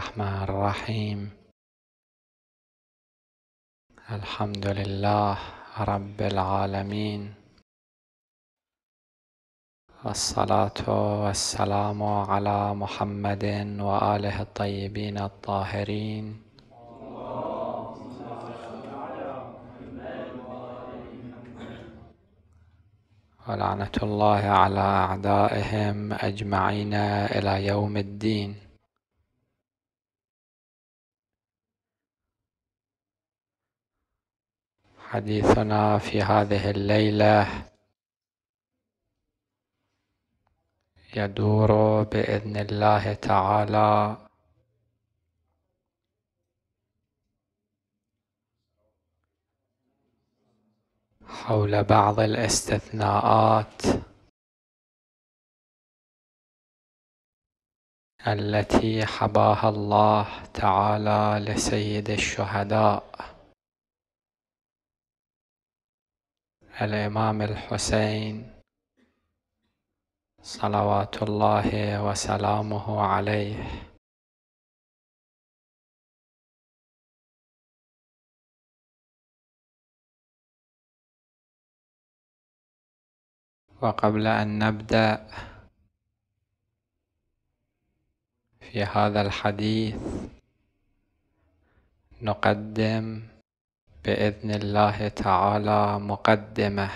الرحمن الرحيم الحمد لله رب العالمين الصلاة والسلام على محمد وآله الطيبين الطاهرين ولعنة الله على أعدائهم أجمعين إلى يوم الدين حديثنا في هذه الليلة يدور بإذن الله تعالى حول بعض الاستثناءات التي حباها الله تعالى لسيد الشهداء الإمام الحسين صلوات الله وسلامه عليه وقبل أن نبدأ في هذا الحديث نقدم بإذن الله تعالى مقدمه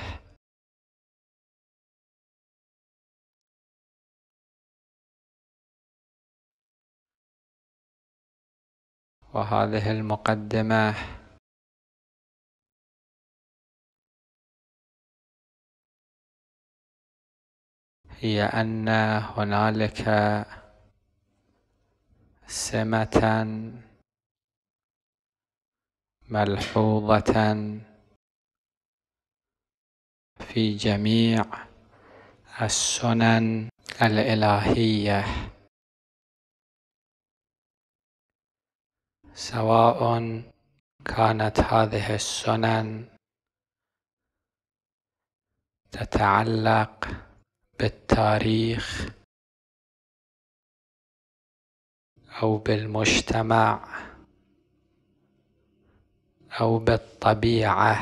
وهذه المقدمة هي أن هنالك سمة ملحوظة في جميع السنن الإلهية سواء كانت هذه السنن تتعلق بالتاريخ أو بالمجتمع أو بالطبيعة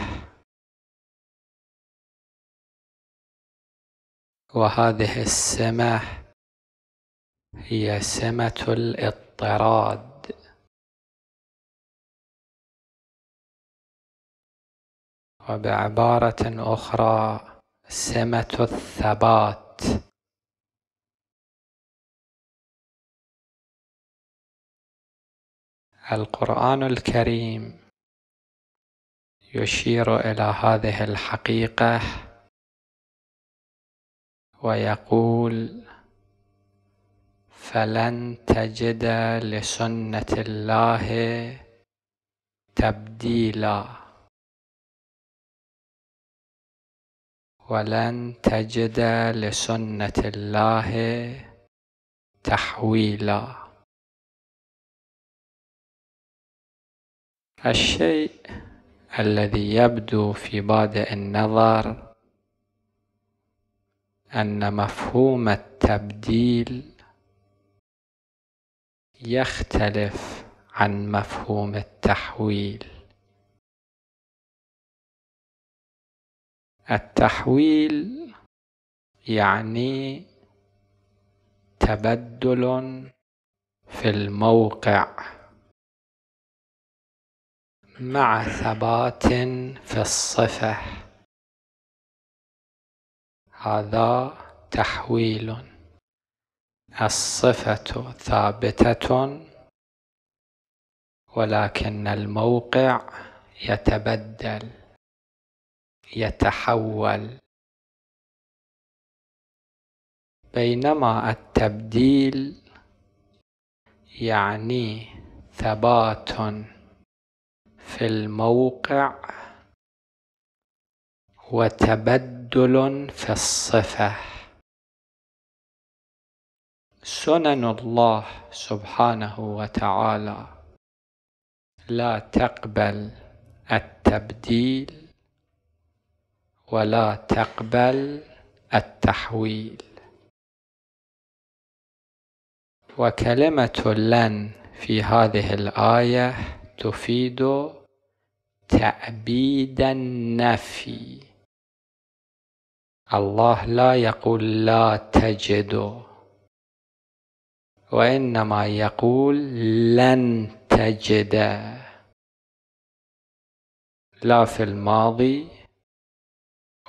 وهذه السمة هي سمة الاضطراد وبعبارة أخرى سمة الثبات القرآن الكريم يشير إلى هذه الحقيقة ويقول فلن تجد لسنة الله تبديلا ولن تجد لسنة الله تحويلا الشيء الذي يبدو في بادئ النظر أن مفهوم التبديل يختلف عن مفهوم التحويل التحويل يعني تبدل في الموقع مع ثبات في الصفة هذا تحويل الصفة ثابتة ولكن الموقع يتبدل يتحول بينما التبديل يعني ثبات في الموقع وتبدل في الصفة سنن الله سبحانه وتعالى لا تقبل التبديل ولا تقبل التحويل وكلمة لن في هذه الآية تفيد تعبيد النفي الله لا يقول لا تجد وانما يقول لن تجد لا في الماضي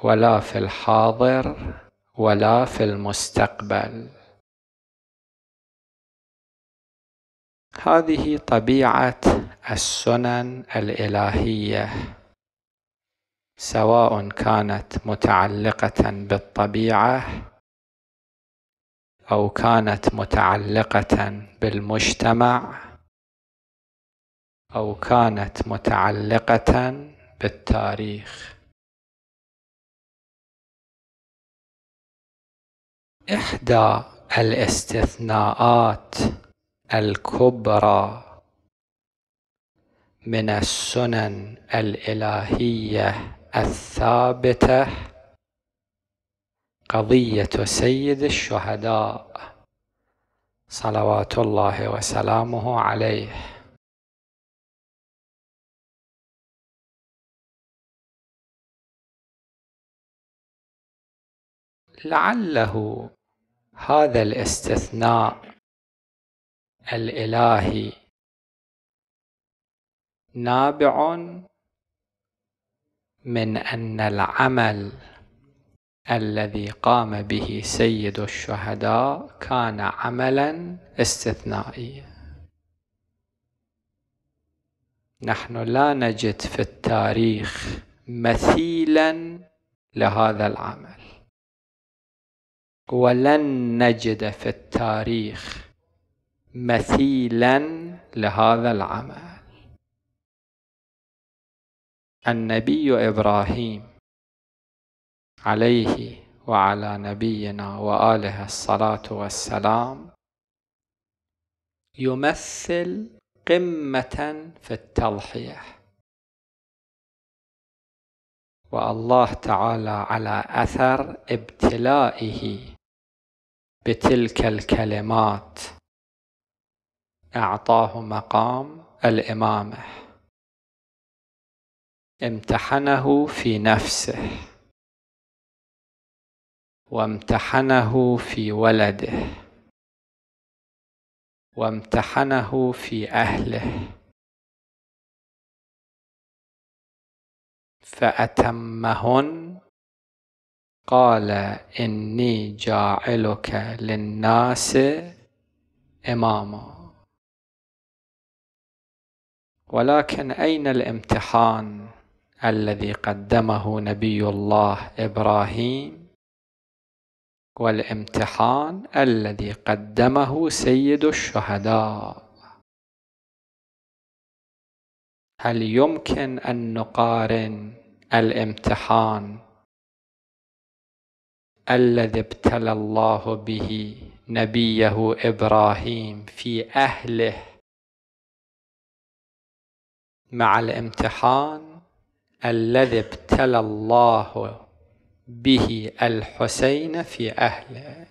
ولا في الحاضر ولا في المستقبل هذه طبيعه السنن الالهيه سواء كانت متعلقه بالطبيعه او كانت متعلقه بالمجتمع او كانت متعلقه بالتاريخ احدى الاستثناءات الكبرى من السنن الالهيه الثابته قضيه سيد الشهداء صلوات الله وسلامه عليه لعله هذا الاستثناء الالهي نابع من ان العمل الذي قام به سيد الشهداء كان عملا استثنائيا نحن لا نجد في التاريخ مثيلا لهذا العمل ولن نجد في التاريخ مثيلا لهذا العمل النبي إبراهيم عليه وعلى نبينا وآله الصلاة والسلام يمثل قمة في التضحية والله تعالى على أثر ابتلائه بتلك الكلمات أعطاه مقام الإمامة امتحنه في نفسه وامتحنه في ولده وامتحنه في اهله فاتمهن قال اني جاعلك للناس اماما ولكن اين الامتحان الذي قدمه نبي الله إبراهيم والامتحان الذي قدمه سيد الشهداء هل يمكن أن نقارن الامتحان الذي ابتلى الله به نبيه إبراهيم في أهله مع الامتحان الذي ابتلى الله به الحسين في أهله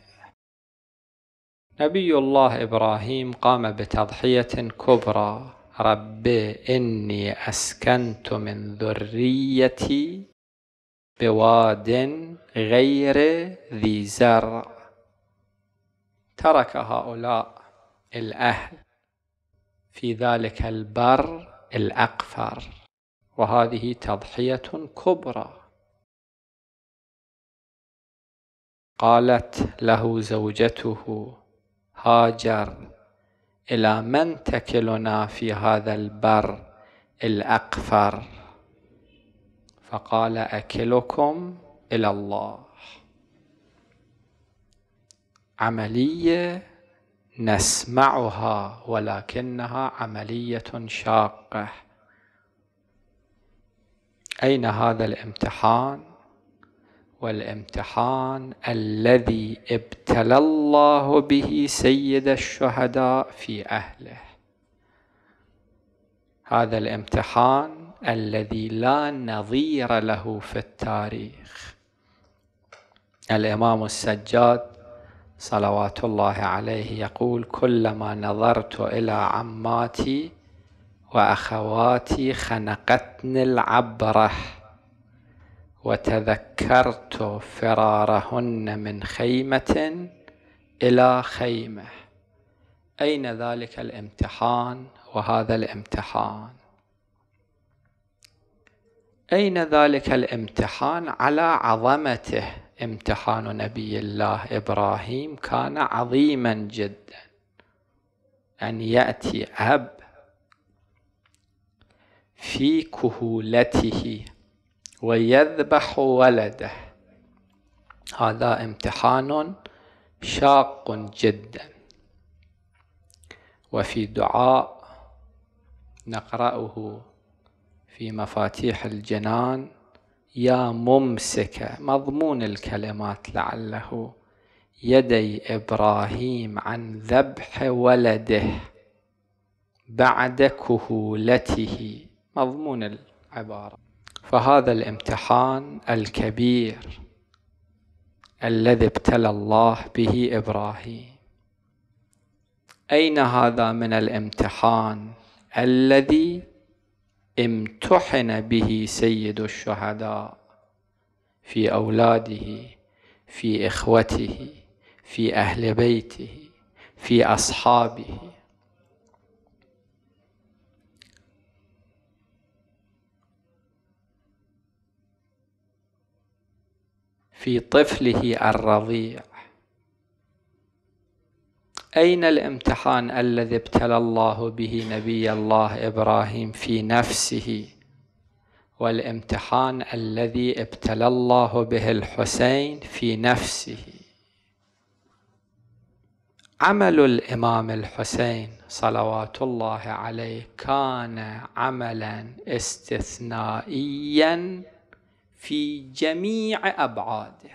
نبي الله إبراهيم قام بتضحية كبرى رب إني أسكنت من ذريتي بواد غير ذي زرع ترك هؤلاء الأهل في ذلك البر الأقفر وهذه تضحية كبرى قالت له زوجته هاجر إلى من تكلنا في هذا البر الأقفر فقال أكلكم إلى الله عملية نسمعها ولكنها عملية شاقة أين هذا الامتحان والامتحان الذي ابتلى الله به سيد الشهداء في أهله هذا الامتحان الذي لا نظير له في التاريخ الإمام السجاد صلوات الله عليه يقول كلما نظرت إلى عماتي واخواتي خنقتني العبره وتذكرت فرارهن من خيمه الى خيمه اين ذلك الامتحان وهذا الامتحان اين ذلك الامتحان على عظمته امتحان نبي الله ابراهيم كان عظيما جدا ان ياتي اب في كهولته ويذبح ولده هذا امتحان شاق جدا وفي دعاء نقرأه في مفاتيح الجنان يا ممسك مضمون الكلمات لعله يدي إبراهيم عن ذبح ولده بعد كهولته مضمون العبارة فهذا الامتحان الكبير الذي ابتلى الله به إبراهيم أين هذا من الامتحان الذي امتحن به سيد الشهداء في أولاده في إخوته في أهل بيته في أصحابه في طفله الرضيع أين الامتحان الذي ابتلى الله به نبي الله إبراهيم في نفسه والامتحان الذي ابتلى الله به الحسين في نفسه عمل الإمام الحسين صلوات الله عليه كان عملا استثنائيا في جميع أبعاده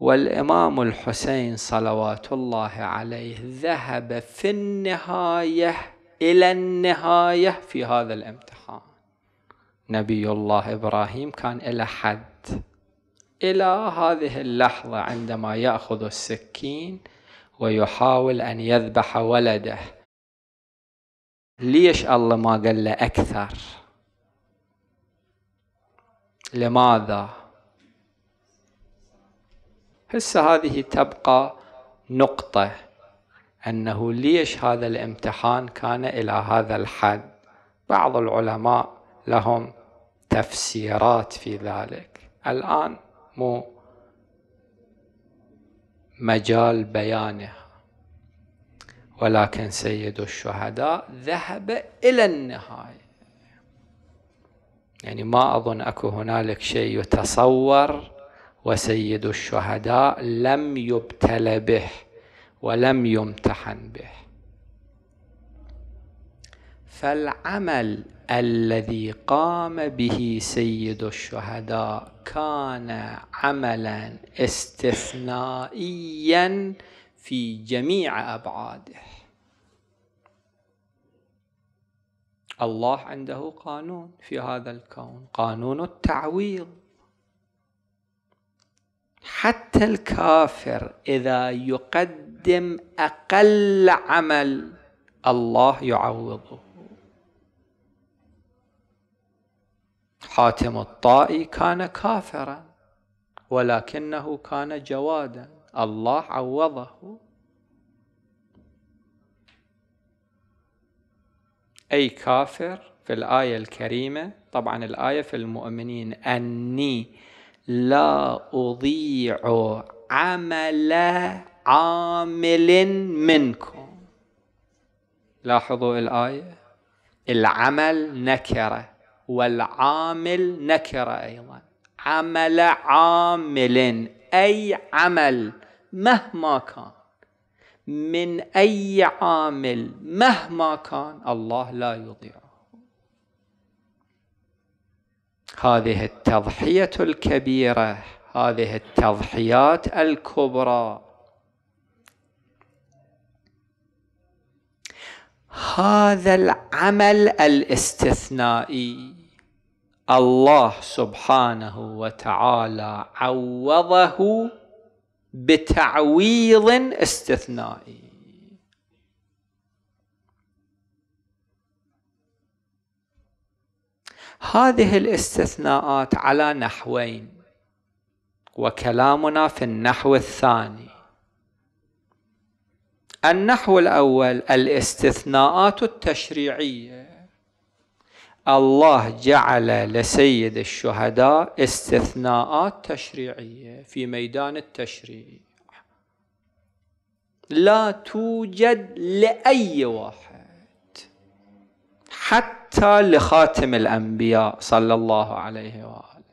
والإمام الحسين صلوات الله عليه ذهب في النهاية إلى النهاية في هذا الامتحان نبي الله إبراهيم كان إلى حد إلى هذه اللحظة عندما يأخذ السكين ويحاول أن يذبح ولده ليش الله ما قال له أكثر لماذا هسه هذه تبقى نقطة أنه ليش هذا الامتحان كان إلى هذا الحد بعض العلماء لهم تفسيرات في ذلك الآن مو مجال بيانها ولكن سيد الشهداء ذهب إلى النهاية يعني ما أظن أكو هنالك شيء يتصور وسيد الشهداء لم يبتلى به ولم يمتحن به فالعمل الذي قام به سيد الشهداء كان عملا استثنائيا في جميع ابعاده الله عنده قانون في هذا الكون قانون التعويض حتى الكافر اذا يقدم اقل عمل الله يعوضه حاتم الطائي كان كافرا ولكنه كان جوادا الله عوضه أي كافر في الآية الكريمة طبعا الآية في المؤمنين أني لا أضيع عمل عامل منكم لاحظوا الآية العمل نكرة والعامل نكرة أيضا عمل عامل أي عمل مهما كان من أي عامل مهما كان الله لا يضيعه هذه التضحية الكبيرة هذه التضحيات الكبرى هذا العمل الاستثنائي الله سبحانه وتعالى عوضه بتعويض استثنائي هذه الاستثناءات على نحوين وكلامنا في النحو الثاني النحو الاول الاستثناءات التشريعيه الله جعل لسيد الشهداء استثناءات تشريعيه في ميدان التشريع لا توجد لاي واحد حتى لخاتم الانبياء صلى الله عليه واله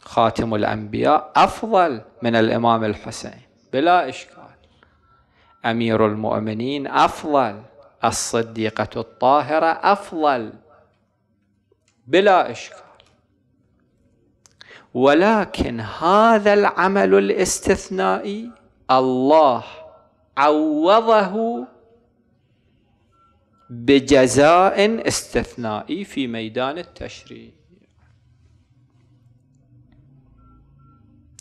خاتم الانبياء افضل من الامام الحسين بلا اشكال امير المؤمنين افضل الصديقة الطاهرة أفضل بلا إشكال ولكن هذا العمل الاستثنائي الله عوضه بجزاء استثنائي في ميدان التشريع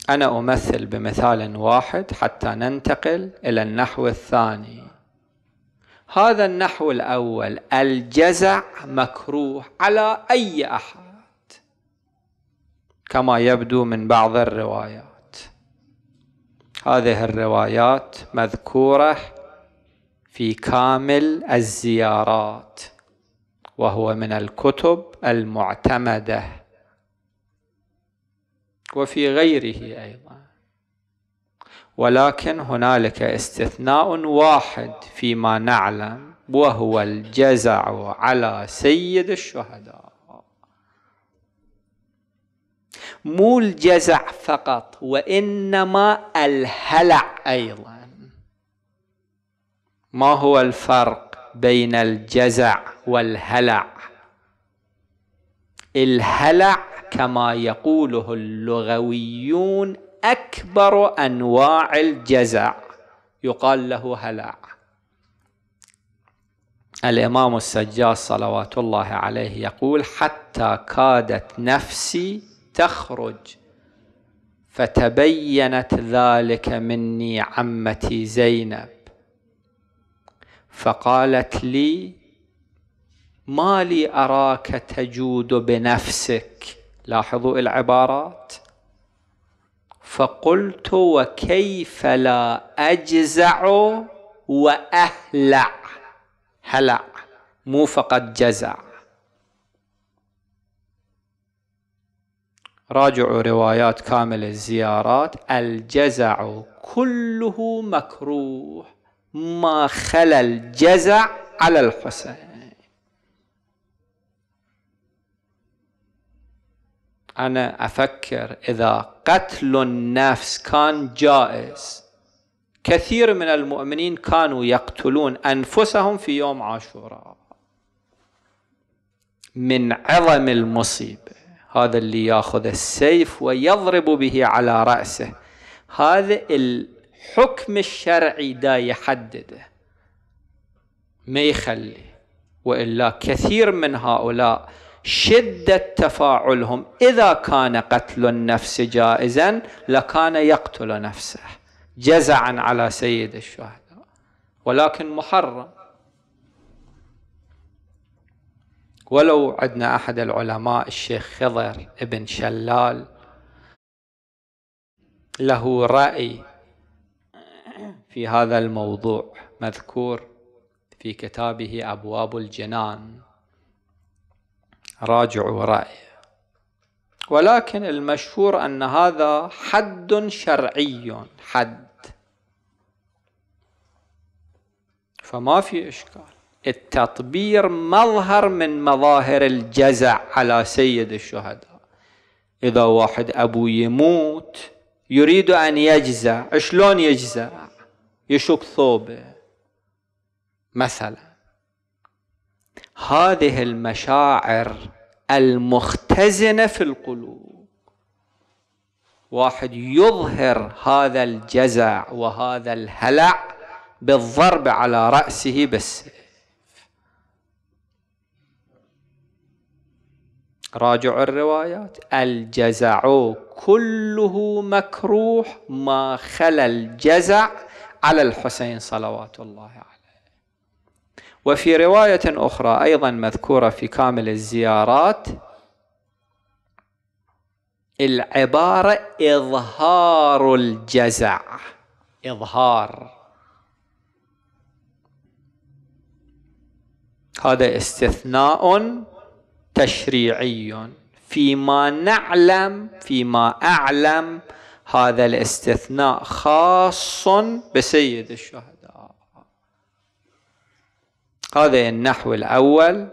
أنا أمثل بمثال واحد حتى ننتقل إلى النحو الثاني هذا النحو الأول الجزع مكروه على أي أحد كما يبدو من بعض الروايات هذه الروايات مذكورة في كامل الزيارات وهو من الكتب المعتمدة وفي غيره أيضا ولكن هنالك استثناء واحد فيما نعلم وهو الجزع على سيد الشهداء مو الجزع فقط وانما الهلع ايضا ما هو الفرق بين الجزع والهلع الهلع كما يقوله اللغويون أكبر أنواع الجزع يقال له هلع الإمام السجاد صلوات الله عليه يقول حتى كادت نفسي تخرج فتبينت ذلك مني عمتي زينب فقالت لي ما لي أراك تجود بنفسك لاحظوا العبارات فقلت وكيف لا أجزع وأهلع هلع مو فقط جزع راجعوا روايات كامل الزيارات الجزع كله مكروه ما خلا الجزع على الحسين أنا أفكر إذا قتل النفس كان جائز كثير من المؤمنين كانوا يقتلون أنفسهم في يوم عاشوراء من عظم المصيبة هذا اللي ياخذ السيف ويضرب به على رأسه هذا الحكم الشرعي دا يحدده ما يخلي وإلا كثير من هؤلاء شدة تفاعلهم إذا كان قتل النفس جائزا لكان يقتل نفسه جزعا على سيد الشهداء ولكن محرم ولو عندنا أحد العلماء الشيخ خضر ابن شلال له رأي في هذا الموضوع مذكور في كتابه أبواب الجنان راجعوا وراي ولكن المشهور أن هذا حد شرعي حد فما في إشكال التطبير مظهر من مظاهر الجزع على سيد الشهداء إذا واحد أبو يموت يريد أن يجزع شلون يجزع يشك ثوبه مثلا هذه المشاعر المختزنه في القلوب واحد يظهر هذا الجزع وهذا الهلع بالضرب على راسه بالسيف راجع الروايات الجزع كله مكروه ما خلا الجزع على الحسين صلوات الله عليه وفي رواية أخرى أيضا مذكورة في كامل الزيارات العبارة إظهار الجزع إظهار هذا استثناء تشريعي فيما نعلم فيما أعلم هذا الاستثناء خاص بسيد الشهداء هذا النحو الأول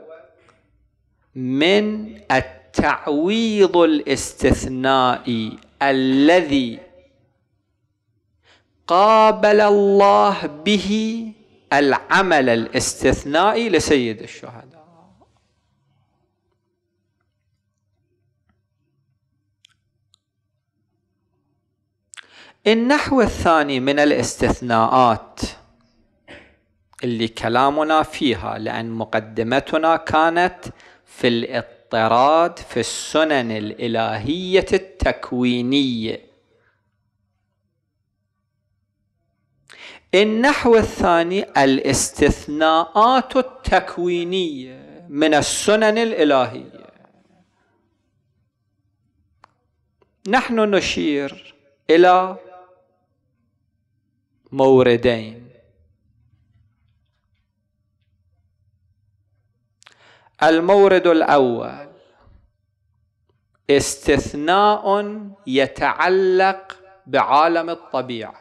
من التعويض الاستثنائي الذي قابل الله به العمل الاستثنائي لسيد الشهداء النحو الثاني من الاستثناءات اللي كلامنا فيها لأن مقدمتنا كانت في الاضطراد في السنن الإلهية التكوينية النحو الثاني الاستثناءات التكوينية من السنن الإلهية نحن نشير إلى موردين المورد الاول استثناء يتعلق بعالم الطبيعه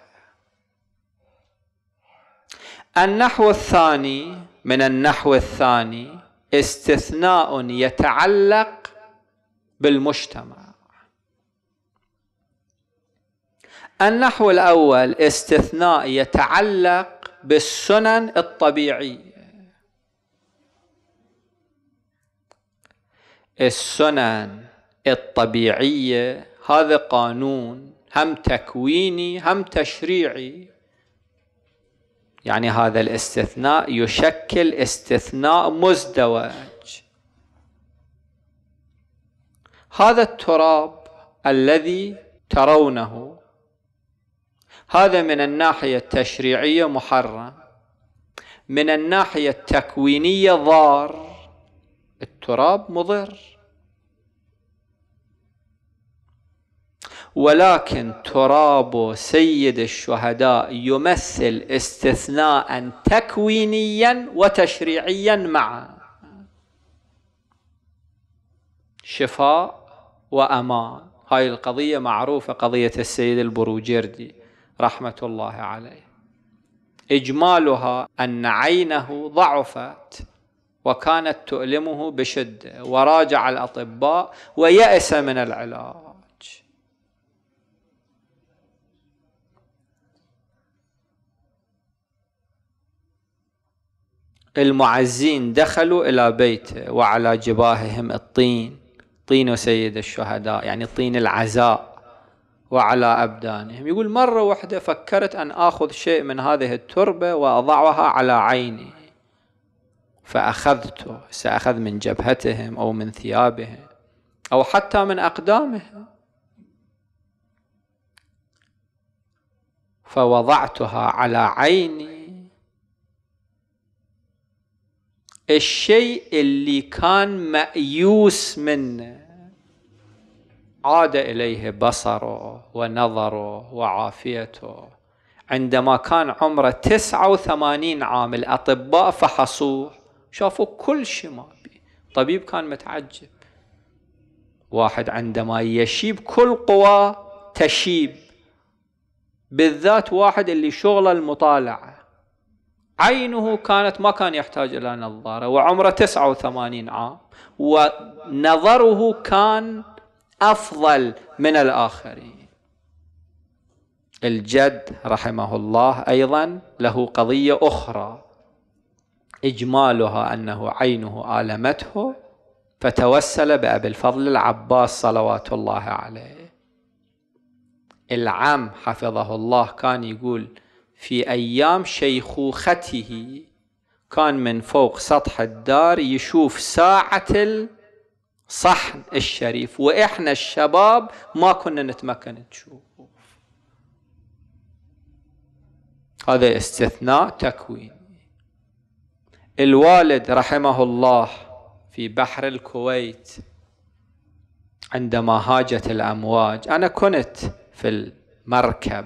النحو الثاني من النحو الثاني استثناء يتعلق بالمجتمع النحو الاول استثناء يتعلق بالسنن الطبيعيه السنن الطبيعية هذا قانون هم تكويني هم تشريعي يعني هذا الاستثناء يشكل استثناء مزدوج هذا التراب الذي ترونه هذا من الناحية التشريعية محرم من الناحية التكوينية ضار التراب مضر ولكن تراب سيد الشهداء يمثل استثناء تكوينيا وتشريعيا معا شفاء وامان هاي القضيه معروفه قضيه السيد البروجردي رحمه الله عليه اجمالها ان عينه ضعفت وكانت تؤلمه بشدة وراجع الأطباء ويأس من العلاج المعزين دخلوا إلى بيته وعلى جباههم الطين طين سيد الشهداء يعني طين العزاء وعلى أبدانهم يقول مرة واحدة فكرت أن آخذ شيء من هذه التربة وأضعها على عيني فأخذته سأخذ من جبهتهم أو من ثيابهم أو حتى من أقدامهم فوضعتها على عيني الشيء اللي كان مأيوس منه عاد إليه بصره ونظره وعافيته عندما كان عمره تسعة وثمانين عام الأطباء فحصوه شافوا كل شيء ما بي طبيب كان متعجب واحد عندما يشيب كل قواه تشيب بالذات واحد اللي شغله المطالعة عينه كانت ما كان يحتاج إلى نظارة وعمره 89 عام ونظره كان أفضل من الآخرين الجد رحمه الله أيضا له قضية أخرى إجمالها أنه عينه آلمته فتوسل بأبي الفضل العباس صلوات الله عليه العم حفظه الله كان يقول في أيام شيخوخته كان من فوق سطح الدار يشوف ساعة الصحن الشريف وإحنا الشباب ما كنا نتمكن نشوف هذا استثناء تكوين الوالد رحمه الله في بحر الكويت عندما هاجت الامواج انا كنت في المركب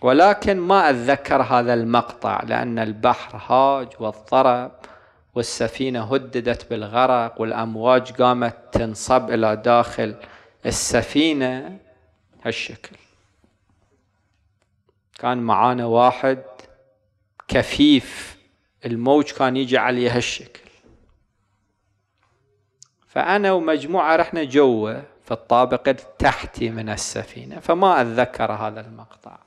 ولكن ما اتذكر هذا المقطع لان البحر هاج واضطرب والسفينه هددت بالغرق والامواج قامت تنصب الى داخل السفينه هالشكل كان معانا واحد كفيف الموج كان يجي علي هالشكل فأنا ومجموعة رحنا جوا في الطابق التحتي من السفينة فما أتذكر هذا المقطع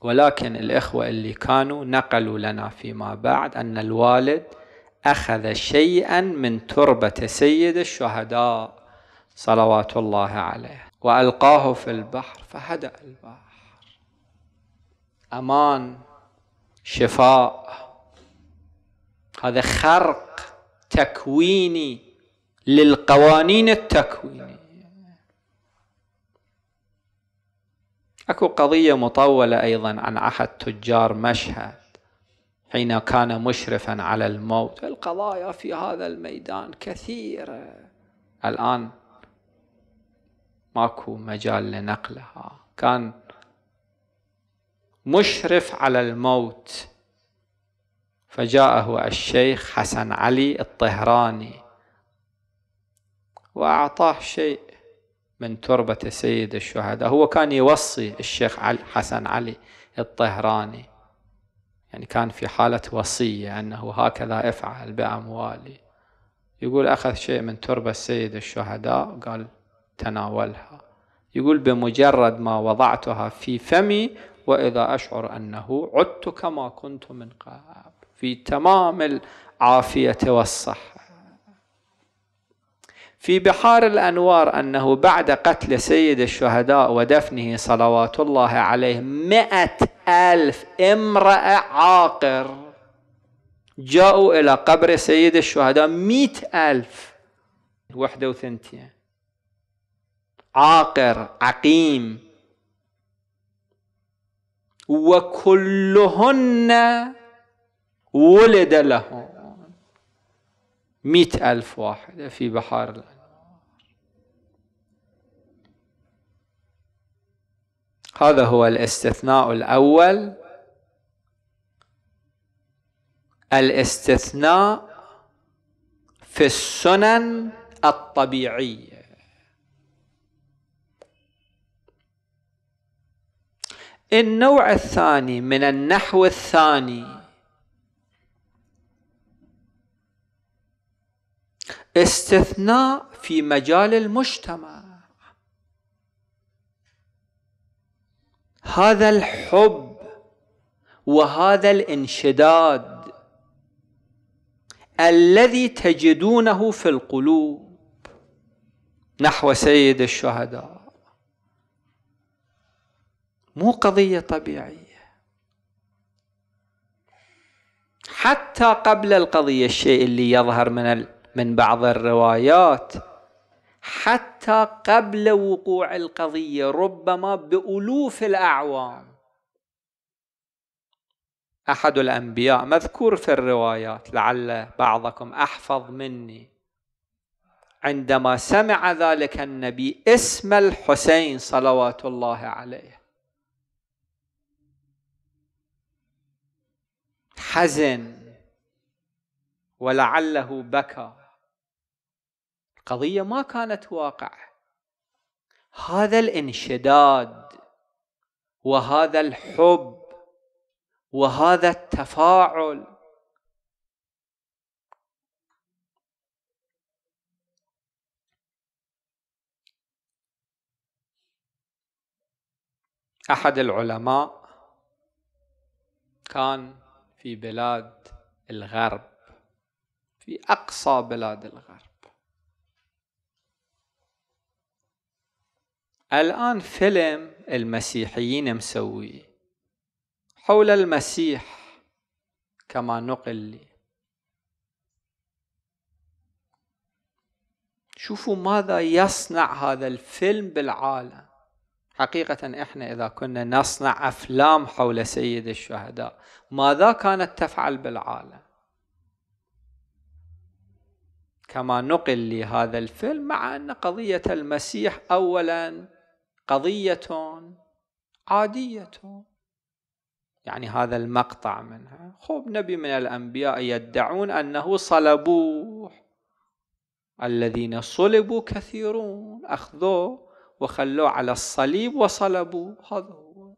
ولكن الإخوة اللي كانوا نقلوا لنا فيما بعد أن الوالد أخذ شيئا من تربة سيد الشهداء صلوات الله عليه وألقاه في البحر فهدأ البحر أمان شفاء هذا خرق تكويني للقوانين التكوينيه اكو قضيه مطوله ايضا عن احد تجار مشهد حين كان مشرفا على الموت القضايا في هذا الميدان كثيره الان ماكو مجال لنقلها كان مشرف على الموت فجاءه الشيخ حسن علي الطهراني وأعطاه شيء من تربة سيد الشهداء هو كان يوصي الشيخ حسن علي الطهراني يعني كان في حالة وصية أنه هكذا افعل بأموالي يقول أخذ شيء من تربة سيد الشهداء قال تناولها يقول بمجرد ما وضعتها في فمي وإذا أشعر أنه عدت كما كنت من قبل في تمام العافية والصحة في بحار الأنوار أنه بعد قتل سيد الشهداء ودفنه صلوات الله عليه مئة ألف امرأة عاقر جاءوا إلى قبر سيد الشهداء مئة ألف وحدة وثنتين عاقر عقيم وكلهن ولد لهم مئة ألف واحدة في بحار هذا هو الاستثناء الأول الاستثناء في السنن الطبيعيه النوع الثاني من النحو الثاني استثناء في مجال المجتمع هذا الحب وهذا الانشداد الذي تجدونه في القلوب نحو سيد الشهداء مو قضية طبيعية حتى قبل القضية الشيء اللي يظهر من ال... من بعض الروايات حتى قبل وقوع القضية ربما بألوف الأعوام أحد الأنبياء مذكور في الروايات لعل بعضكم أحفظ مني عندما سمع ذلك النبي اسم الحسين صلوات الله عليه حزن ولعله بكى القضية ما كانت واقعة هذا الانشداد وهذا الحب وهذا التفاعل احد العلماء كان في بلاد الغرب في أقصى بلاد الغرب الآن فيلم المسيحيين مسويه حول المسيح كما نقل لي شوفوا ماذا يصنع هذا الفيلم بالعالم حقيقة احنا اذا كنا نصنع افلام حول سيد الشهداء ماذا كانت تفعل بالعالم؟ كما نقل لهذا الفيلم مع ان قضية المسيح اولا قضية عادية يعني هذا المقطع منها خب نبي من الأنبياء يدعون أنه صلبوه الذين صلبوا كثيرون أخذوه وخلوه على الصليب وصلبوه هذا هو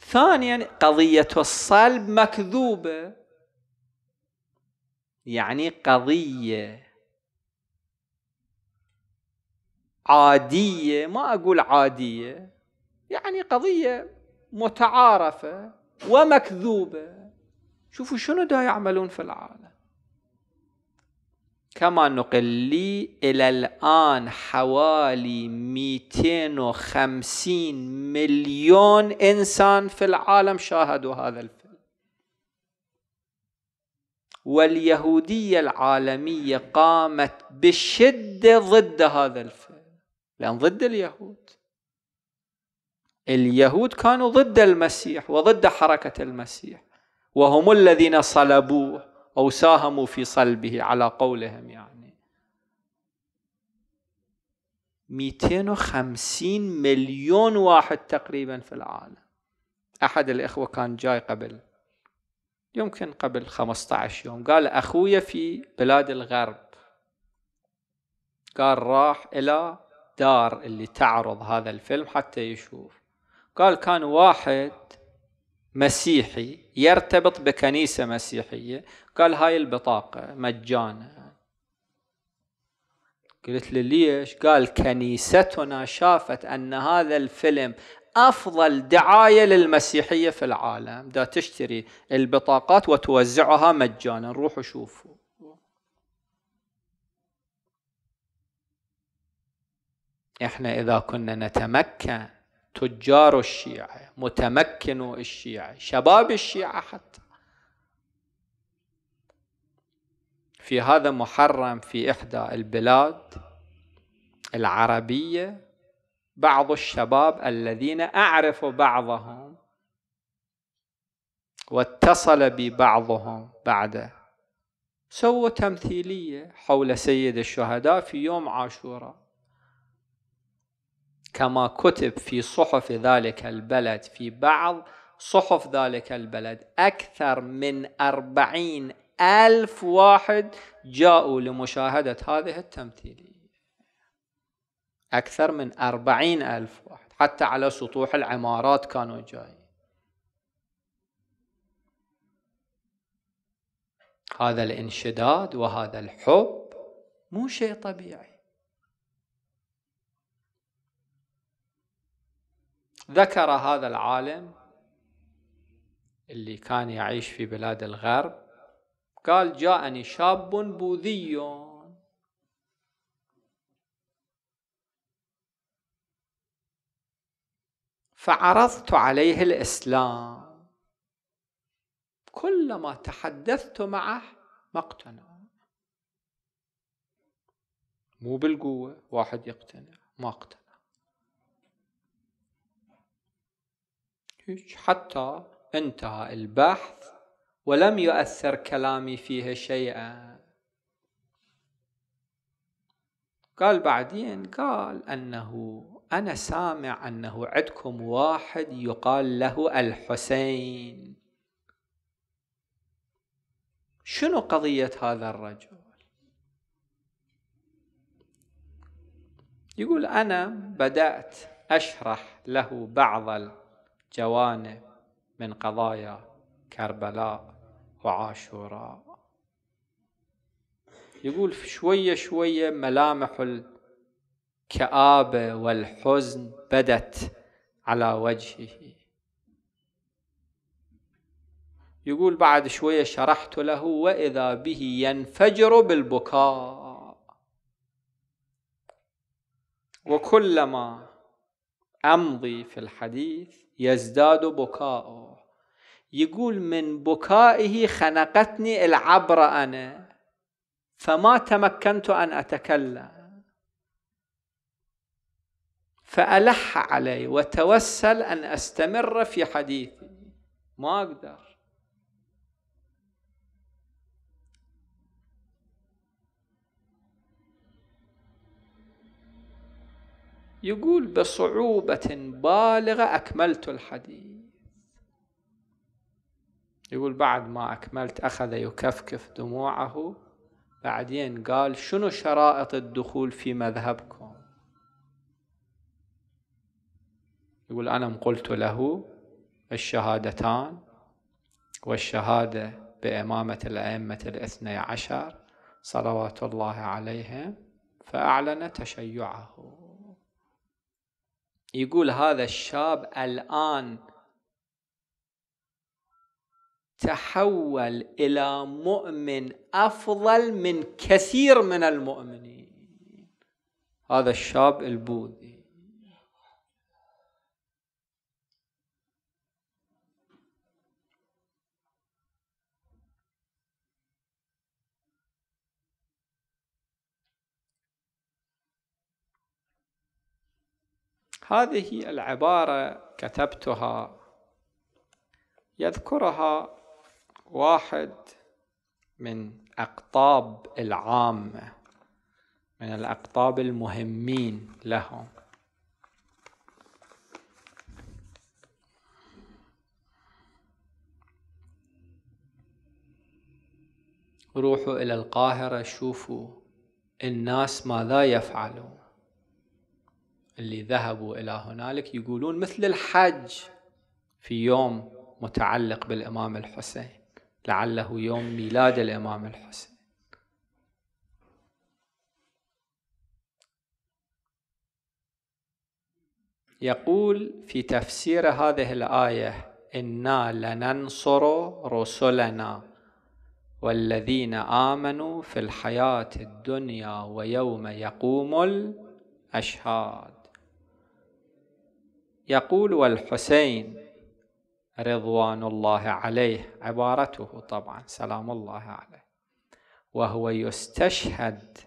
ثانيا قضية الصلب مكذوبة يعني قضية عادية ما أقول عادية يعني قضية متعارفة ومكذوبة شوفوا شنو دا يعملون في العالم كما نقل لي إلى الآن حوالي 250 مليون إنسان في العالم شاهدوا هذا الفيلم واليهودية العالمية قامت بشدة ضد هذا الفيلم لأن ضد اليهود اليهود كانوا ضد المسيح وضد حركة المسيح وهم الذين صلبوه أو ساهموا في صلبه على قولهم يعني 250 مليون واحد تقريبا في العالم أحد الإخوة كان جاي قبل يمكن قبل 15 يوم قال أخويا في بلاد الغرب قال راح إلى دار اللي تعرض هذا الفيلم حتى يشوف قال كان واحد مسيحي يرتبط بكنيسة مسيحية قال هاي البطاقة مجانا قلت له ليش قال كنيستنا شافت أن هذا الفيلم أفضل دعاية للمسيحية في العالم دا تشتري البطاقات وتوزعها مجانا روحوا شوفوا احنا اذا كنا نتمكن تجار الشيعه متمكنو الشيعه شباب الشيعه حتى في هذا محرم في إحدى البلاد العربية بعض الشباب الذين أعرف بعضهم واتصل ببعضهم بعده سووا تمثيلية حول سيد الشهداء في يوم عاشوراء كما كتب في صحف ذلك البلد في بعض صحف ذلك البلد أكثر من أربعين ألف واحد جاءوا لمشاهدة هذه التمثيلية أكثر من أربعين ألف واحد حتى على سطوح العمارات كانوا جايين هذا الانشداد وهذا الحب مو شيء طبيعي ذكر هذا العالم اللي كان يعيش في بلاد الغرب قال جاءني شاب بوذي فعرضت عليه الاسلام كلما تحدثت معه ما اقتنع مو بالقوه واحد يقتنع ما اقتنع حتى انتهى البحث ولم يؤثر كلامي فيه شيئا قال بعدين قال أنه أنا سامع أنه عندكم واحد يقال له الحسين شنو قضية هذا الرجل يقول أنا بدأت أشرح له بعض الجوانب من قضايا كربلاء وعاشوراء يقول في شوية شوية ملامح الكآبة والحزن بدت على وجهه يقول بعد شوية شرحت له وإذا به ينفجر بالبكاء وكلما أمضي في الحديث يزداد بكاؤه يقول من بكائه خنقتني العبر أنا فما تمكنت أن أتكلم فألح علي وتوسل أن أستمر في حديثي ما أقدر يقول بصعوبة بالغة أكملت الحديث يقول بعد ما أكملت أخذ يكفكف دموعه بعدين قال شنو شرائط الدخول في مذهبكم يقول أنا قلت له الشهادتان والشهادة بإمامة الأئمة الاثني عشر صلوات الله عليهم فأعلن تشيعه يقول هذا الشاب الآن تحول الى مؤمن افضل من كثير من المؤمنين هذا الشاب البوذي هذه العباره كتبتها يذكرها واحد من أقطاب العامة من الأقطاب المهمين لهم روحوا إلى القاهرة شوفوا الناس ماذا يفعلون اللي ذهبوا إلى هنالك يقولون مثل الحج في يوم متعلق بالإمام الحسين لعله يوم ميلاد الإمام الحسين يقول في تفسير هذه الآية إنا لننصر رسلنا والذين آمنوا في الحياة الدنيا ويوم يقوم الأشهاد يقول والحسين رضوان الله عليه عبارته طبعا سلام الله عليه وهو يستشهد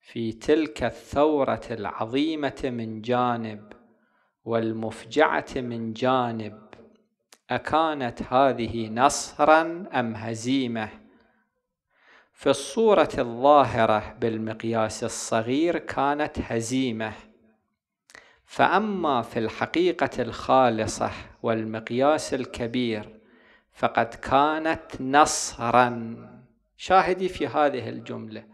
في تلك الثورة العظيمة من جانب والمفجعة من جانب أكانت هذه نصرا أم هزيمة في الصورة الظاهرة بالمقياس الصغير كانت هزيمة فأما في الحقيقة الخالصة والمقياس الكبير فقد كانت نصرا شاهدي في هذه الجمله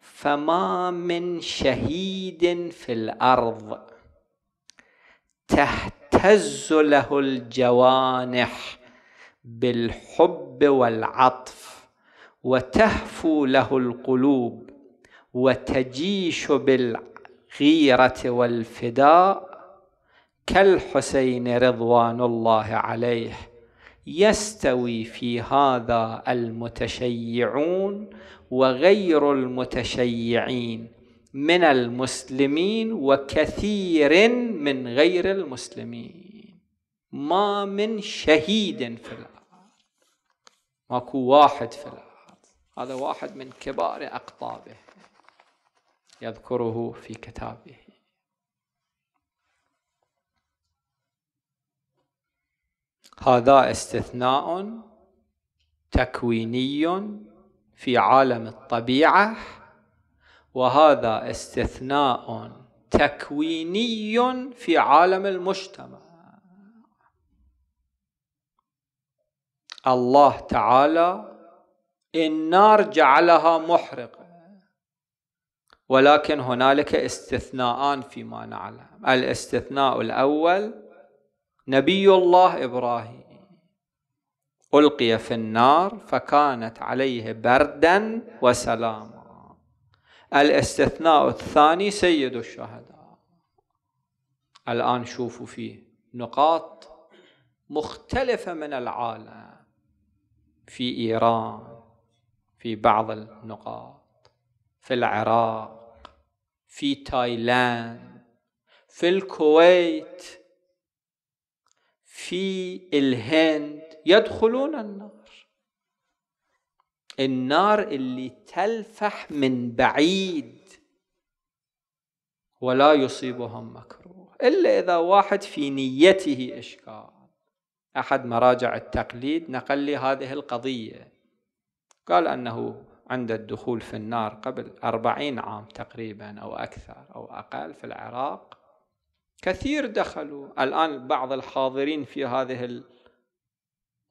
فما من شهيد في الارض تهتز له الجوانح بالحب والعطف وتهفو له القلوب وتجيش بالغيره والفداء كالحسين رضوان الله عليه يستوي في هذا المتشيعون وغير المتشيعين من المسلمين وكثير من غير المسلمين ما من شهيد في الارض ماكو واحد في الارض هذا واحد من كبار اقطابه يذكره في كتابه هذا استثناء تكويني في عالم الطبيعه وهذا استثناء تكويني في عالم المجتمع الله تعالى النار جعلها محرقه ولكن هنالك استثناءان فيما نعلم الاستثناء الاول نبي الله ابراهيم القي في النار فكانت عليه بردا وسلاما الاستثناء الثاني سيد الشهداء الان شوفوا فيه نقاط مختلفه من العالم في ايران في بعض النقاط في العراق في تايلاند في الكويت في الهند يدخلون النار النار اللي تلفح من بعيد ولا يصيبهم مكروه إلا إذا واحد في نيته إشكال أحد مراجع التقليد نقل لي هذه القضية قال أنه عند الدخول في النار قبل أربعين عام تقريبا أو أكثر أو أقل في العراق كثير دخلوا الآن بعض الحاضرين في هذه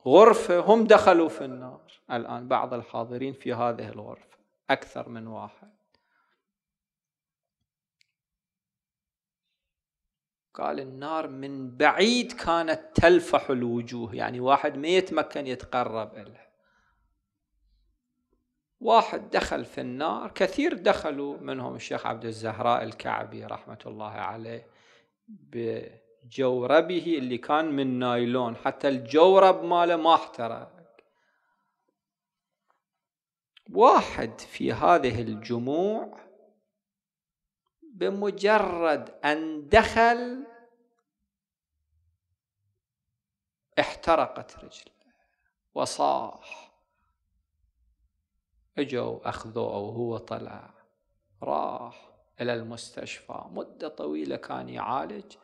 الغرفة هم دخلوا في النار الآن بعض الحاضرين في هذه الغرفة أكثر من واحد قال النار من بعيد كانت تلفح الوجوه يعني واحد ما يتمكن يتقرب إلها واحد دخل في النار كثير دخلوا منهم الشيخ عبد الزهراء الكعبي رحمة الله عليه بجوربه اللي كان من نايلون حتى الجورب ماله ما احترق واحد في هذه الجموع بمجرد أن دخل احترقت رجله وصاح اجوا اخذوه وهو طلع راح إلى المستشفى مدة طويلة كان يعالج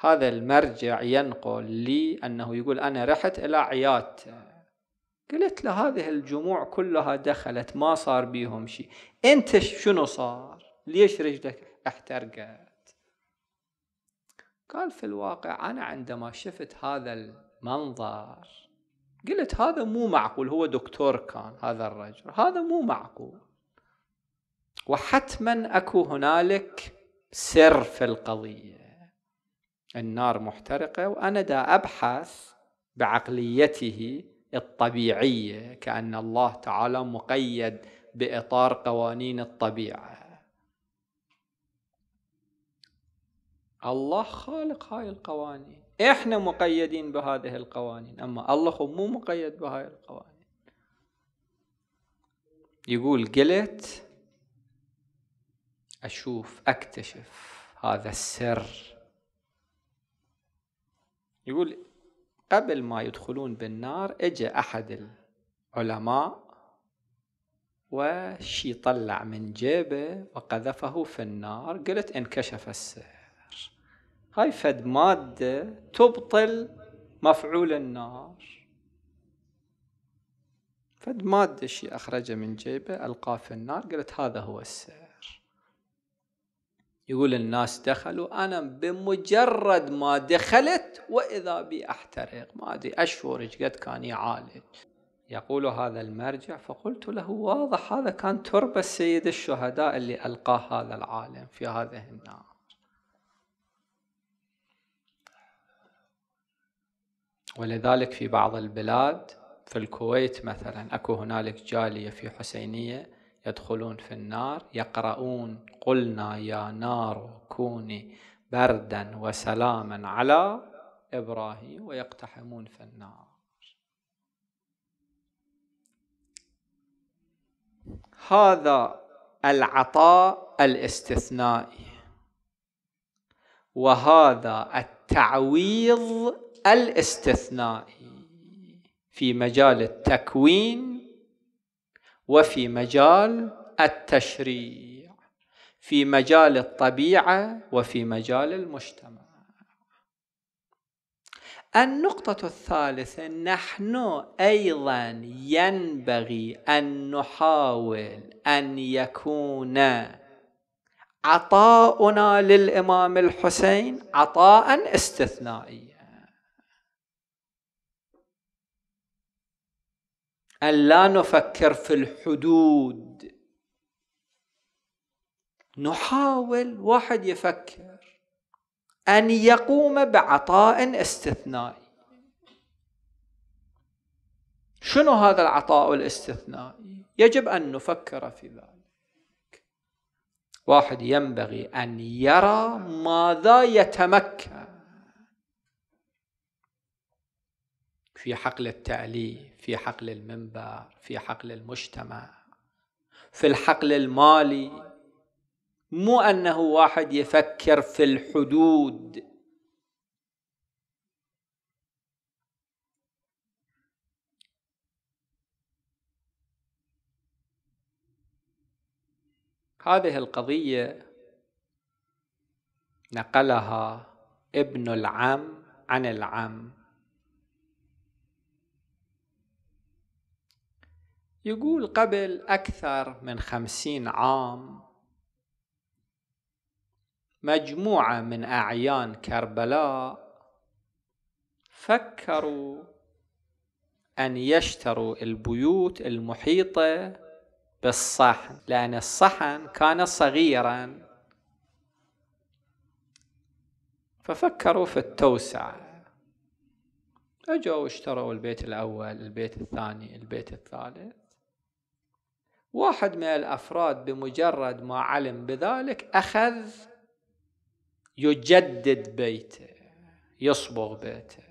هذا المرجع ينقل لي أنه يقول أنا رحت إلى عيادته قلت له هذه الجموع كلها دخلت ما صار بيهم شيء أنت شنو صار ليش رجلك احترقت قال في الواقع أنا عندما شفت هذا المنظر قلت هذا مو معقول هو دكتور كان هذا الرجل هذا مو معقول وحتما اكو هنالك سر في القضيه النار محترقه وانا دا ابحث بعقليته الطبيعيه كان الله تعالى مقيد باطار قوانين الطبيعه الله خالق هاي القوانين احنا مقيدين بهذه القوانين اما الله مو مقيد بهاي القوانين يقول قلت أشوف أكتشف هذا السر يقول قبل ما يدخلون بالنار اجى أحد العلماء وشي طلع من جيبه وقذفه في النار قلت انكشف السر هاي فد مادة تبطل مفعول النار فد مادة شي أخرجه من جيبه ألقاه في النار قلت هذا هو السر يقول الناس دخلوا أنا بمجرد ما دخلت وإذا بي أحترق ما أدري أشهر قد كان يعالج يقول هذا المرجع فقلت له واضح هذا كان تربة سيد الشهداء اللي ألقاه هذا العالم في هذه النار ولذلك في بعض البلاد في الكويت مثلا أكو هنالك جالية في حسينية يدخلون في النار يقرؤون قلنا يا نار كوني بردا وسلاما على ابراهيم ويقتحمون في النار هذا العطاء الاستثنائي وهذا التعويض الاستثنائي في مجال التكوين وفي مجال التشريع في مجال الطبيعه وفي مجال المجتمع النقطة الثالثة نحن أيضا ينبغي أن نحاول أن يكون عطاؤنا للإمام الحسين عطاء استثنائيا أن لا نفكر في الحدود نحاول واحد يفكر أن يقوم بعطاء استثنائي شنو هذا العطاء الاستثنائي؟ يجب أن نفكر في ذلك واحد ينبغي أن يرى ماذا يتمكن في حقل التأليف في حقل المنبر في حقل المجتمع في الحقل المالي مو انه واحد يفكر في الحدود هذه القضيه نقلها ابن العم عن العم يقول قبل أكثر من خمسين عام مجموعة من أعيان كربلاء فكروا أن يشتروا البيوت المحيطة بالصحن لأن الصحن كان صغيرا ففكروا في التوسعة أجوا اشتروا البيت الأول البيت الثاني البيت الثالث واحد من الافراد بمجرد ما علم بذلك اخذ يجدد بيته يصبغ بيته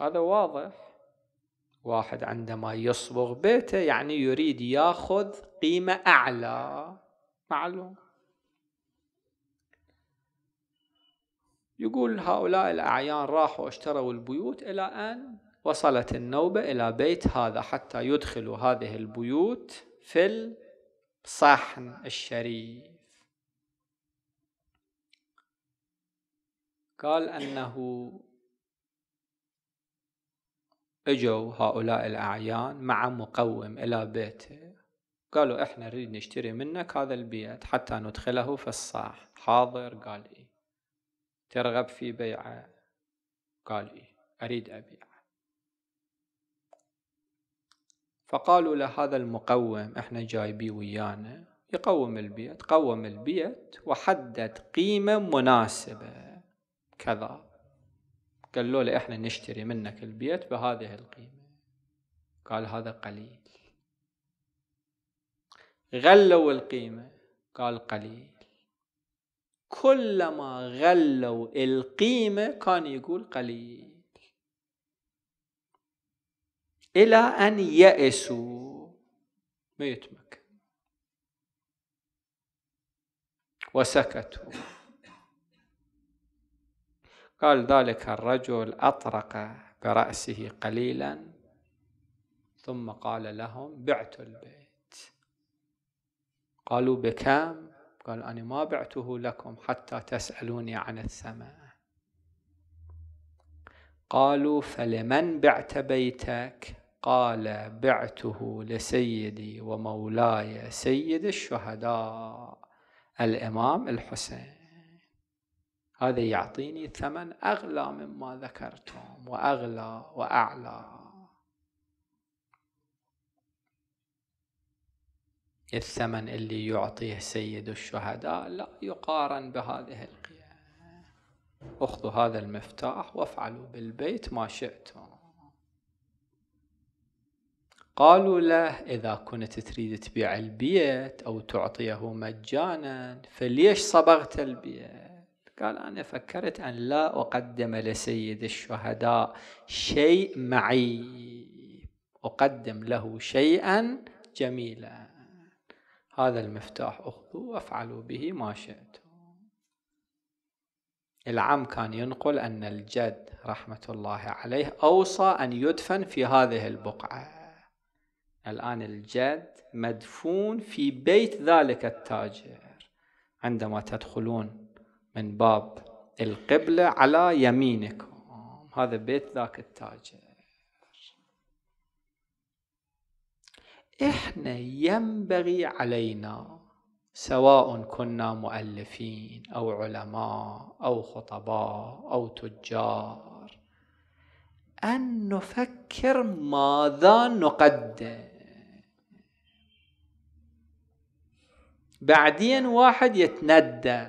هذا واضح واحد عندما يصبغ بيته يعني يريد ياخذ قيمه اعلى معلوم يقول هؤلاء الاعيان راحوا اشتروا البيوت الى ان وصلت النوبة إلى بيت هذا حتى يدخلوا هذه البيوت في الصحن الشريف قال أنه اجوا هؤلاء الأعيان مع مقوم إلى بيته قالوا إحنا نريد نشتري منك هذا البيت حتى ندخله في الصح حاضر قال إيه ترغب في بيعه قال إيه أريد أبيع فقالوا له هذا المقوم احنا جايبيه ويانا يقوم البيت قوم البيت وحدد قيمة مناسبة كذا قالوا له احنا نشتري منك البيت بهذه القيمة قال هذا قليل غلوا القيمة قال قليل كلما غلوا القيمة كان يقول قليل إلى أن يئسوا يتمكن وسكتوا قال ذلك الرجل أطرق برأسه قليلا ثم قال لهم بعت البيت قالوا بكام قال أنا ما بعته لكم حتى تسألوني عن الثمن قالوا فلمن بعت بيتك قال بعته لسيدي ومولاي سيد الشهداء الإمام الحسين هذا يعطيني ثمن أغلى مما ذكرتم وأغلى وأعلى الثمن اللي يعطيه سيد الشهداء لا يقارن بهذه القيم أخذوا هذا المفتاح وافعلوا بالبيت ما شئتم قالوا له إذا كنت تريد تبيع البيت أو تعطيه مجانا فليش صبغت البيت قال أنا فكرت أن لا أقدم لسيد الشهداء شيء معي أقدم له شيئا جميلا هذا المفتاح أخذوا وافعلوا به ما شئتم العم كان ينقل أن الجد رحمة الله عليه أوصى أن يدفن في هذه البقعة الآن الجد مدفون في بيت ذلك التاجر عندما تدخلون من باب القبلة على يمينكم هذا بيت ذاك التاجر احنا ينبغي علينا سواء كنا مؤلفين او علماء او خطباء او تجار ان نفكر ماذا نقدم بعدين واحد يتندى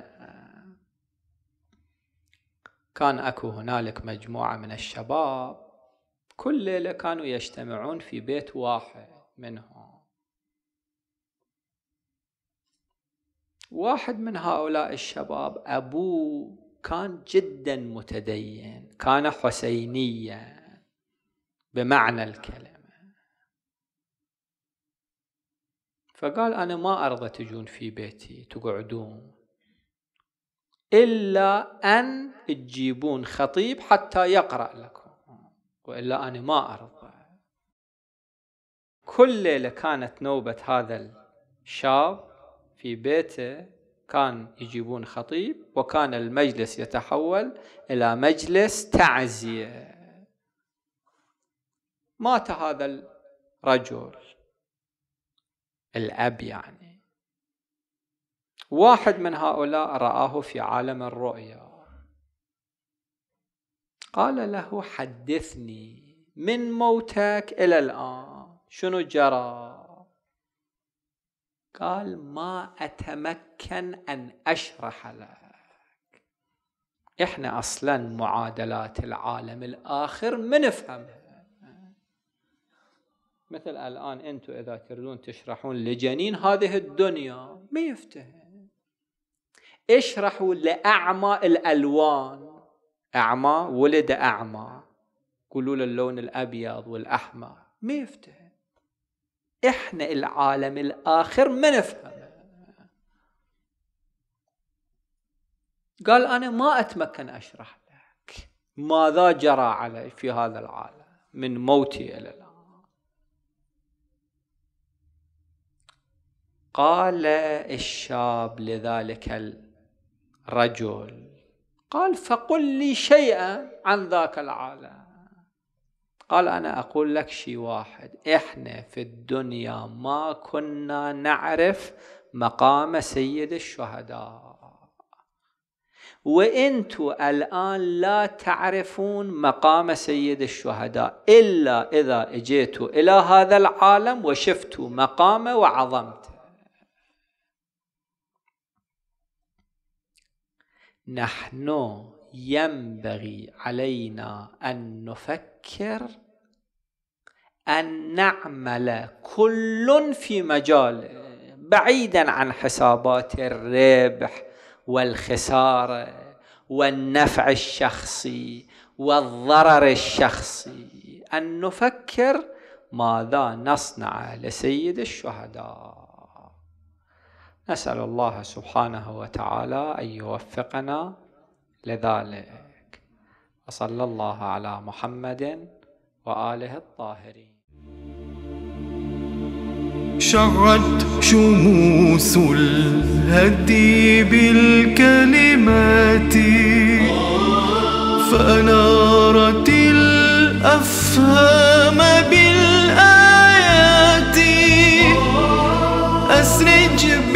كان اكو هنالك مجموعة من الشباب كل ليلة كانوا يجتمعون في بيت واحد منهم واحد من هؤلاء الشباب أبوه كان جدا متدين كان حسينيا بمعنى الكلمة فقال أنا ما أرضى تجون في بيتي تقعدون إلا أن تجيبون خطيب حتى يقرأ لكم وإلا أنا ما أرضى كل ليلة كانت نوبة هذا الشاب في بيته كان يجيبون خطيب وكان المجلس يتحول إلى مجلس تعزية مات هذا الرجل الأب يعني واحد من هؤلاء رآه في عالم الرؤيا قال له حدثني من موتك إلى الآن شنو جرى قال ما أتمكن أن أشرح لك إحنا أصلا معادلات العالم الآخر ما نفهمها مثل الآن أنتم إذا تريدون تشرحون لجنين هذه الدنيا ما يفتهم اشرحوا لأعمى الألوان أعمى ولد أعمى قولوا له اللون الأبيض والأحمر ما يفتهم إحنا العالم الآخر ما نفهمه قال أنا ما أتمكن أشرح لك ماذا جرى علي في هذا العالم من موتي إلى الآن قال الشاب لذلك الرجل قال فقل لي شيئا عن ذاك العالم قال أنا أقول لك شيء واحد إحنا في الدنيا ما كنا نعرف مقام سيد الشهداء وانتم الآن لا تعرفون مقام سيد الشهداء إلا إذا اجيتوا إلى هذا العالم وشفتوا مقامه وعظمته نحن ينبغي علينا ان نفكر ان نعمل كل في مجاله بعيدا عن حسابات الربح والخساره والنفع الشخصي والضرر الشخصي ان نفكر ماذا نصنع لسيد الشهداء نسأل الله سبحانه وتعالى أن يوفقنا لذلك وصلى الله على محمد وآله الطاهرين شعت شموس الهدي بالكلمات فأنارت الأفهام بالآيات أسرج ب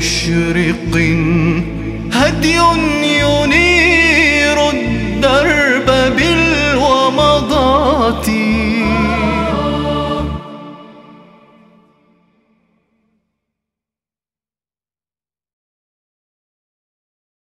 مشرق هدي ينير